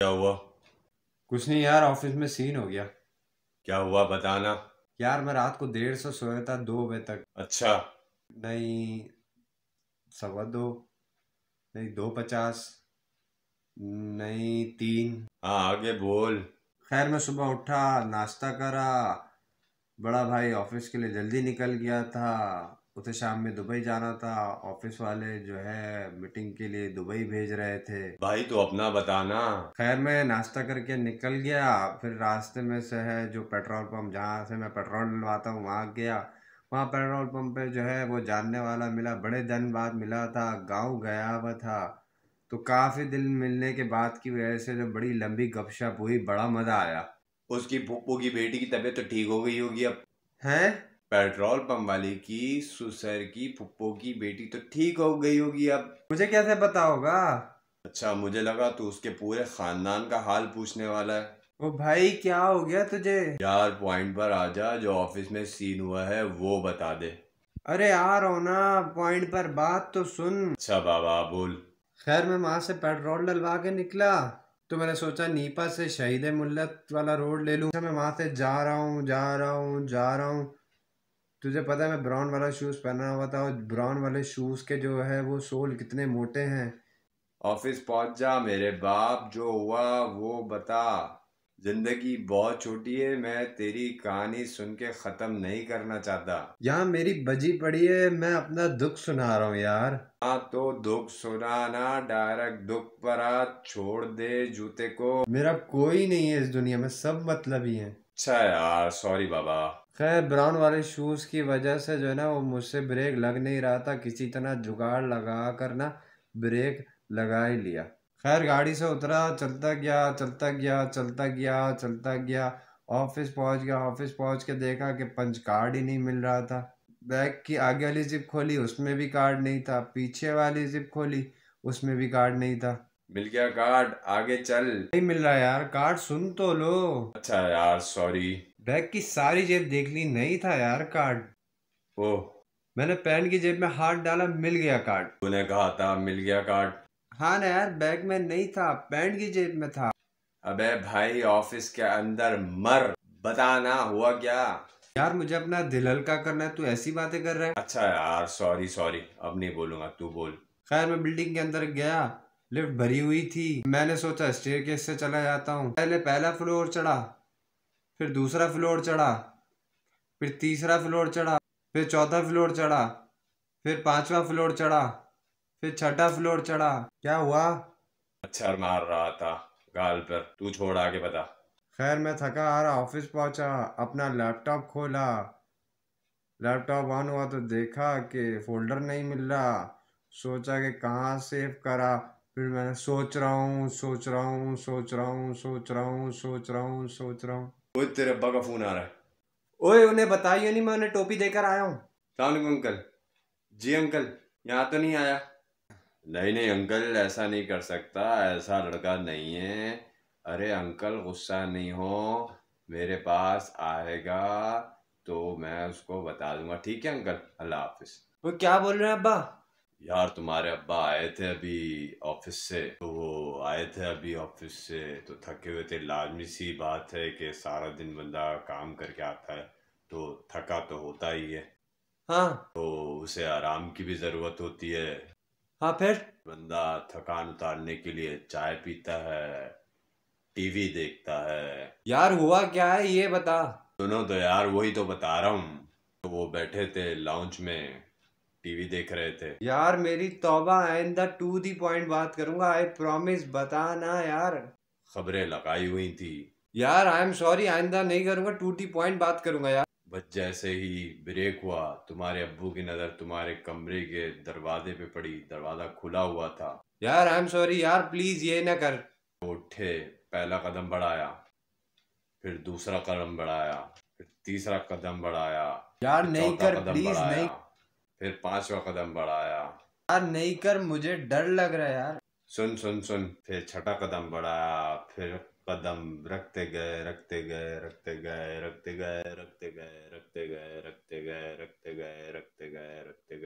क्या हुआ कुछ नहीं यार ऑफिस में सीन हो गया क्या हुआ बताना यार मैं रात को देर से सोया था दो बजे तक अच्छा नहीं सवा दो नहीं दो पचास नहीं तीन हाँ आगे बोल खैर मैं सुबह उठा नाश्ता करा बड़ा भाई ऑफिस के लिए जल्दी निकल गया था उसे शाम में दुबई जाना था ऑफिस वाले जो है मीटिंग के लिए दुबई भेज रहे थे भाई तो अपना बताना खैर मैं नाश्ता करके निकल गया फिर रास्ते में से है जो पेट्रोल पंप जहाँ से मैं पेट्रोल डलवाता हूँ वहाँ गया वहाँ पेट्रोल पंप पे जो है वो जानने वाला मिला बड़े दिन बाद मिला था गाँव गया हुआ था तो काफ़ी दिन मिलने के बाद की वजह से जो बड़ी लंबी गपशप हुई बड़ा मज़ा आया उसकी पुप्पू की बेटी की तबीयत तो ठीक हो गई होगी अब है पेट्रोल पंप वाले की सुसर की पुप्पो की बेटी तो ठीक हो गई होगी अब मुझे कैसे पता होगा अच्छा मुझे लगा तू उसके पूरे खानदान का हाल पूछने वाला है ओ भाई क्या हो गया तुझे यार पॉइंट पर आजा जो ऑफिस में सीन हुआ है वो बता दे अरे यार हो ना पॉइंट पर बात तो सुन अच्छा बाबा बोल खैर मैं वहाँ से पेट्रोल डलवा के निकला तो मैंने सोचा नीपा से शहीद मुल्लत वाला रोड ले लूँ अच्छा, मैं वहाँ से जा रहा हूँ जा रहा हूँ जा रहा हूँ तुझे पता है मैं ब्राउन वाला शूज़ पहना हुआ था और ब्राउन वाले शूज़ के जो है वो सोल कितने मोटे हैं ऑफिस पहुंच जा मेरे बाप जो हुआ वो बता जिंदगी बहुत छोटी है मैं तेरी कहानी सुन के खत्म नहीं करना चाहता यहाँ मेरी बजी पड़ी है मैं अपना दुख सुना रहा हूँ यार हाँ तो दुख सुनाना डायरेक्ट दुख पर छोड़ दे जूते को मेरा कोई नहीं है इस दुनिया में सब मतलब ही है अच्छा यार सॉरी बाबा खैर ब्राउन वाले शूज़ की वजह से जो है ना वो मुझसे ब्रेक लग नहीं रहा था किसी तरह जुगाड़ लगा कर ना ब्रेक लगा ही लिया खैर गाड़ी से उतरा चलता गया चलता गया चलता गया चलता गया ऑफिस पहुंच गया ऑफिस पहुंच के देखा कि पंच कार्ड ही नहीं मिल रहा था बैग की आगे वाली जिप खोली उसमें भी कार्ड नहीं था पीछे वाली जिप खोली उसमें भी कार्ड नहीं था मिल गया कार्ड आगे चल नहीं मिल रहा यार कार्ड सुन तो लो अच्छा यार सॉरी बैग की सारी जेब देख ली नहीं था यार कार्ड ओ मैंने पैंट की जेब में हाथ डाला मिल गया कार्ड तूने कहा था मिल गया कार्ड हाँ ना यार बैग में नहीं था पैंट की जेब में था अबे भाई ऑफिस के अंदर मर बताना हुआ क्या यार मुझे अपना दिल हल्का करना है तू ऐसी बातें कर रहा है अच्छा यार सॉरी सॉरी अब नहीं बोलूंगा तू बोल खैर मैं बिल्डिंग के अंदर गया लिफ्ट भरी हुई थी मैंने सोचा स्टेयर केस से चला जाता हूँ पहले पहला फ्लोर चढ़ा फिर दूसरा फ्लोर चढ़ा फिर तीसरा फ्लोर चढ़ा फिर चौथा फ्लोर चढ़ा फिर पांचवा फ्लोर चढ़ा फिर छठा फ्लोर चढ़ा क्या हुआ अच्छा मार रहा था गाल पर तू छोड़ आगे बता खैर मैं थका आ रहा ऑफिस पहुंचा अपना लैपटॉप खोला लैपटॉप ऑन हुआ तो देखा कि फोल्डर नहीं मिल रहा सोचा कि कहाँ सेव करा फिर मैं सोच रहा हूँ सोच रहा हूँ सोच रहा हूँ सोच रहा हूँ सोच रहा हूँ सोच रहा हूँ ओए तेरे अब्बा का फ़ोन आ रहा है ओए उन्हें बताइए नहीं मैं उन्हें टोपी देकर आया हूँ सलामकुम अंकल जी अंकल यहाँ तो नहीं आया नहीं नहीं अंकल ऐसा नहीं कर सकता ऐसा लड़का नहीं है अरे अंकल गुस्सा नहीं हो मेरे पास आएगा तो मैं उसको बता दूंगा ठीक है अंकल अल्लाह हाफिज़ वो क्या बोल रहे हैं अब्बा यार तुम्हारे अब्बा आए थे अभी ऑफिस से तो वो आए थे अभी ऑफिस से तो थके हुए थे लाजमी सी बात है कि सारा दिन बंदा काम करके आता है तो थका तो होता ही है हाँ तो उसे आराम की भी ज़रूरत होती है हाँ फिर बंदा थकान उतारने के लिए चाय पीता है टीवी देखता है यार हुआ क्या है ये बता सुनो तो यार वही तो बता रहा हूँ तो वो बैठे थे लाउंज में टीवी देख रहे थे यार मेरी तोबा आइंदा टू दी पॉइंट बात करूंगा आई प्रॉमिस बताना यार खबरें लगाई हुई थी यार आई एम सॉरी आइंदा नहीं करूंगा टू दी पॉइंट बात करूंगा यार बस जैसे ही ब्रेक हुआ तुम्हारे अब्बू की नज़र तुम्हारे कमरे के दरवाजे पे पड़ी दरवाज़ा खुला हुआ था यार आई एम सॉरी यार प्लीज़ ये ना कर उठे पहला कदम बढ़ाया फिर दूसरा कदम बढ़ाया फिर तीसरा कदम बढ़ाया यार नहीं कर प्लीज नहीं फिर पांचवा कदम बढ़ाया यार नहीं कर मुझे डर लग रहा है यार सुन सुन सुन फिर छठा कदम बढ़ाया फिर कदम रखते गए रखते गए रखते गए रखते गए रखते गए रखते गए रखते गए रखते गए रखते गए रखते गए रखते गए